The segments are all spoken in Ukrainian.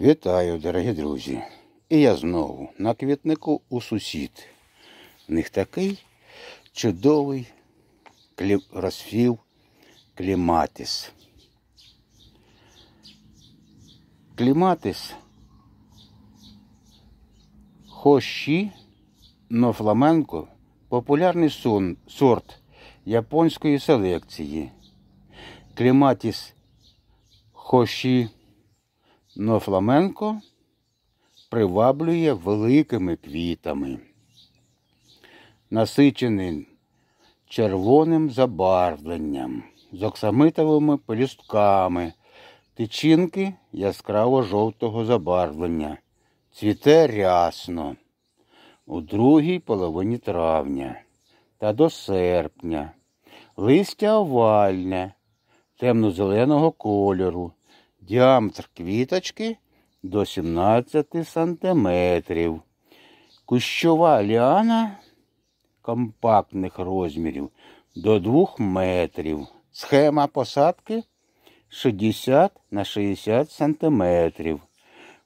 Вітаю, дорогі друзі! І я знову на квітнику у сусід. В них такий чудовий клі... розфів кліматис. Кліматис хоші Нофламенко. популярний сон, сорт японської селекції. Кліматис хоші но фламенко приваблює великими квітами, насичений червоним забарвленням, з оксамитовими пелюстками, тичинки яскраво жовтого забарвлення, цвіте рясно у другій половині травня та до серпня, листя овальне, темно-зеленого кольору. Діаметр квіточки до 17 см. Кущова ліана компактних розмірів до 2 метрів. Схема посадки 60 на 60 см.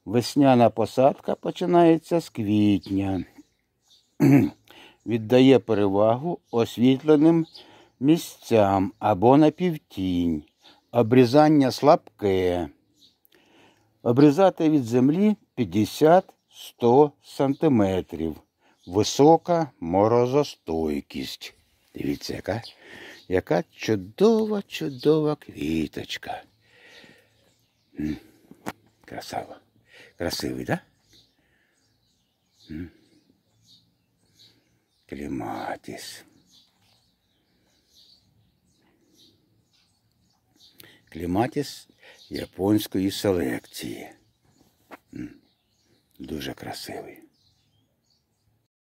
Весняна посадка починається з квітня. Віддає перевагу освітленим місцям або на півтінь. Обрізання слабке. Обрізати від землі 50-100 сантиметрів. Висока морозостойкість. Дивіться, яка яка чудова, чудова квіточка. Красава. Красивий, так? Да? Кліматіс. кліматіс японської селекції. Дуже красивий.